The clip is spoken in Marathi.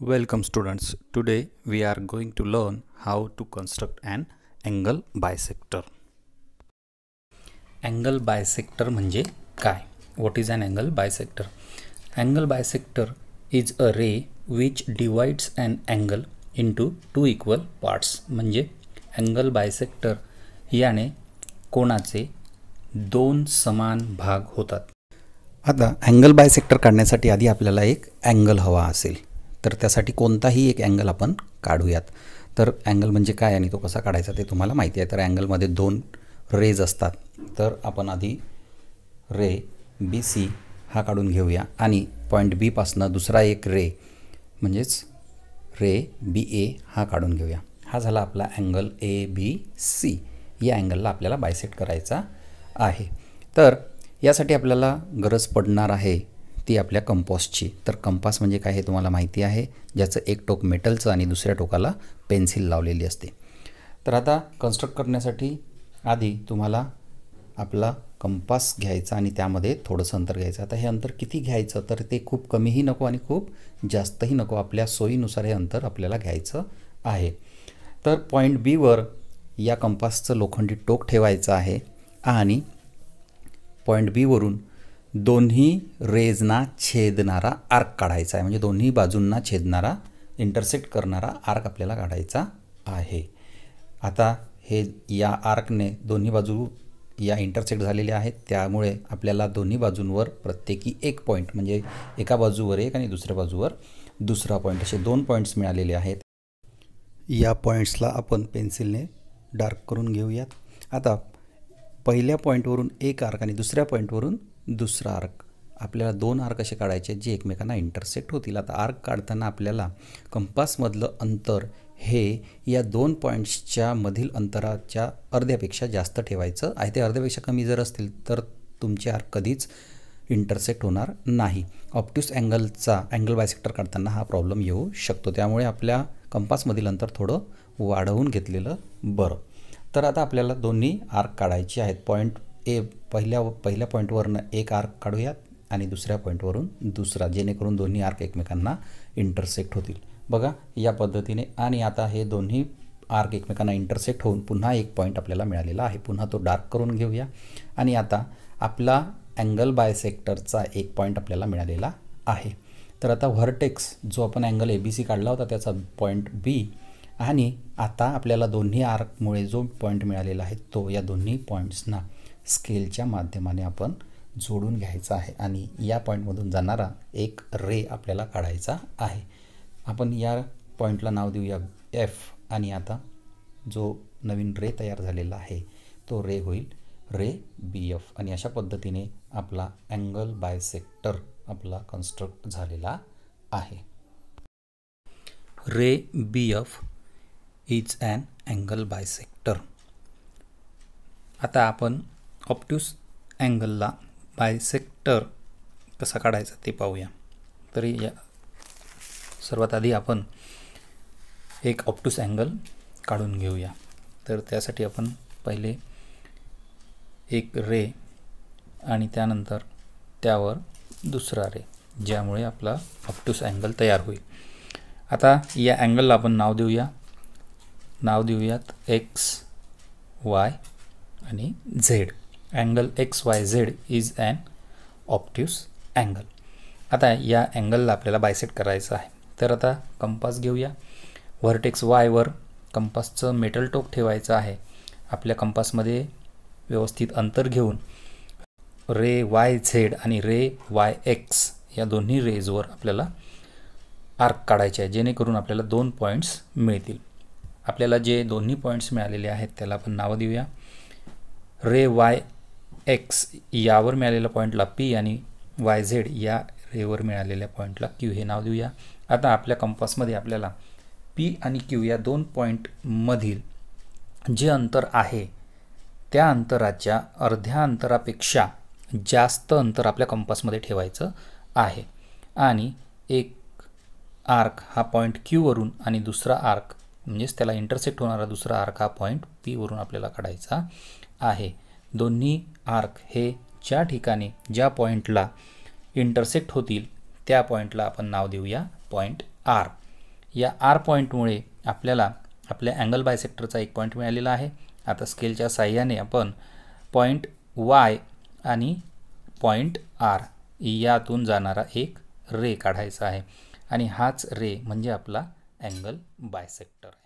welcome students today we are going to learn how to construct an angle bisector angle bisector म्हणजे काय what is an angle bisector angle bisector is a ray which divides an angle in two two equal parts म्हणजे अँगल बायसेक्टर याने कोणाचे दोन समान भाग होतात आता अँगल बायसेक्टर काढण्यासाठी आधी आपल्याला एक अँगल हवा असेल तर त्यासाठी कोणताही एक अँगल आपण काढूयात तर अँगल म्हणजे काय आणि तो कसा काढायचा ते तुम्हाला माहिती आहे तर अँगलमध्ये दोन रेज असतात तर आपण आधी रे बी सी हा काढून घेऊया आणि पॉईंट बीपासनं दुसरा एक रे म्हणजेच रे बी ए हा काढून घेऊया हा झाला आपला अँगल ए बी सी या अँगलला आपल्याला बायसेट करायचा आहे तर यासाठी आपल्याला गरज पडणार आहे ती आपल्या कंपॉसची तर कंपास म्हणजे काय हे तुम्हाला माहिती आहे ज्याचं एक टोक मेटलचं आणि दुसऱ्या टोकाला पेन्सिल लावलेली असते तर आता कन्स्ट्रक्ट करण्यासाठी आधी तुम्हाला आपला कंपास घ्यायचा आणि त्यामध्ये थोडंसं अंतर घ्यायचं आता हे अंतर किती घ्यायचं तर ते खूप कमीही नको आणि खूप जास्तही नको आपल्या सोयीनुसार हे अंतर आपल्याला घ्यायचं आहे तर पॉईंट बीवर या कंपासचं लोखंडी टोक ठेवायचं आहे आणि पॉईंट बीवरून दोन्ही रेजना छेदणारा आर्क काढायचा आहे म्हणजे दोन्ही बाजूंना छेदणारा इंटरसेक्ट करणारा आर्क आपल्याला काढायचा आहे आता हे या आर्कने दोन्ही बाजू या इंटरसेक्ट झालेल्या आहेत त्यामुळे आपल्याला दोन्ही बाजूंवर प्रत्येकी एक पॉईंट म्हणजे एका बाजूवर एक आणि दुसऱ्या बाजूवर दुसरा पॉईंट असे दोन पॉईंट्स मिळालेले आहेत या पॉईंट्सला आपण पेन्सिलने डार्क करून घेऊयात आता पहिल्या पॉईंटवरून एक आर्क आणि दुसऱ्या पॉईंटवरून दुसरा आर्क आपल्याला दोन आर्क असे काढायचे जे एकमेकांना इंटरसेक्ट होतील आता आर्क काढताना आपल्याला कंपासमधलं अंतर हे या दोन पॉईंट्सच्या मधील अंतराच्या अर्ध्यापेक्षा जास्त ठेवायचं आहे ते अर्ध्यापेक्षा कमी जर असतील तर तुमचे आर्क कधीच इंटरसेक्ट होणार नाही ऑप्टिस अँगलचा अँगल बायसेक्टर काढताना हा प्रॉब्लेम येऊ शकतो त्यामुळे आपल्या कंपासमधील अंतर थोडं वाढवून घेतलेलं बरं तर आता आपल्याला दोन्ही आर्क काढायचे आहेत पॉईंट ए पहिल्या पहिल्या पॉईंटवरनं एक आर्क काढूयात आणि दुसऱ्या पॉईंटवरून दुसरा जेणेकरून दोन्ही आर्क एकमेकांना इंटरसेक्ट होतील बघा या पद्धतीने आणि आता हे दोन्ही आर्क एकमेकांना इंटरसेक्ट होऊन पुन्हा एक पॉईंट आपल्याला मिळालेला आहे पुन्हा तो डार्क करून घेऊया आणि आता आपला अँगल बायसेक्टरचा एक पॉईंट आपल्याला मिळालेला आहे तर आता व्हर्टेक्स जो आपण अँगल ए बी सी काढला होता त्याचा पॉईंट बी आणि आता आपल्याला दोन्ही आर्कमुळे जो पॉईंट मिळालेला आहे तो या दोन्ही पॉईंट्सना स्केलच्या माध्यमाने आपण जोडून घ्यायचा आहे आणि या पॉईंटमधून जाणारा एक रे आपल्याला काढायचा आहे आपण या पॉईंटला नाव देऊया एफ आणि आता जो नवीन रे तयार झालेला आहे तो रे होईल रे बी एफ आणि अशा पद्धतीने आपला अँगल बायसेक्टर आपला कन्स्ट्रक्ट झालेला आहे ray B F is and angle bisector आता आपण ऑप्ट्यूस अँगलला बायसेक्टर कसा काढायचा ते पाहूया तरी या सर्वात आधी आपण एक ऑप्टूस अँगल काढून घेऊया तर त्यासाठी आपण पहिले एक रे आणि त्यानंतर त्यावर दुसरा रे ज्यामुळे आपला ऑप्टूस अँगल तयार होईल आता या अँगलला आपण नाव देऊया नाव देऊयात एक्स वाय आणि Z angle X Y Z is an obtuse angle आता या अँगलला आपल्याला बायसेट करायचं आहे तर आता कंपास घेऊया व्हर्टेक्स वायवर कंपासचं मेटल टोक ठेवायचं आहे आपल्या कंपासमध्ये व्यवस्थित अंतर घेऊन रे वाय झेड आणि रे वाय एक्स या दोन्ही रेजवर आपल्याला आर्क काढायचे आहे जेणेकरून आपल्याला दोन पॉईंट्स मिळतील आपल्याला जे दोन्ही पॉईंट्स मिळालेले आहेत त्याला आपण नावं देऊया रे वाय एक्स यावर मिळालेल्या पॉईंटला पी आणि वाय झेड या रेवर मिळालेल्या पॉईंटला क्यू हे नाव देऊया आता आपल्या कंपासमध्ये आपल्याला पी आणि क्यू या दोन पॉईंटमधील जे अंतर आहे त्या अंतराच्या अर्ध्या अंतरापेक्षा जास्त अंतर आपल्या कंपासमध्ये ठेवायचं आहे आणि एक आर्क हा पॉईंट क्यूवरून आणि दुसरा आर्क म्हणजेच त्याला इंटरसेक्ट होणारा दुसरा आर्क हा पॉईंट पीवरून आपल्याला काढायचा आहे दोन्ही आर्क हे ज्या ठिकाणी ज्या पॉईंटला इंटरसेक्ट होतील त्या पॉईंटला आपण नाव देऊया पॉईंट आर या आर पॉईंटमुळे आपल्याला आपल्या अँगल बायसेक्टरचा एक पॉईंट मिळालेला आहे आता स्केलच्या साह्याने आपण पॉईंट वाय आणि पॉईंट आर यातून जाणारा एक रे काढायचा आहे आणि हाच रे म्हणजे आपला अँगल बायसेक्टर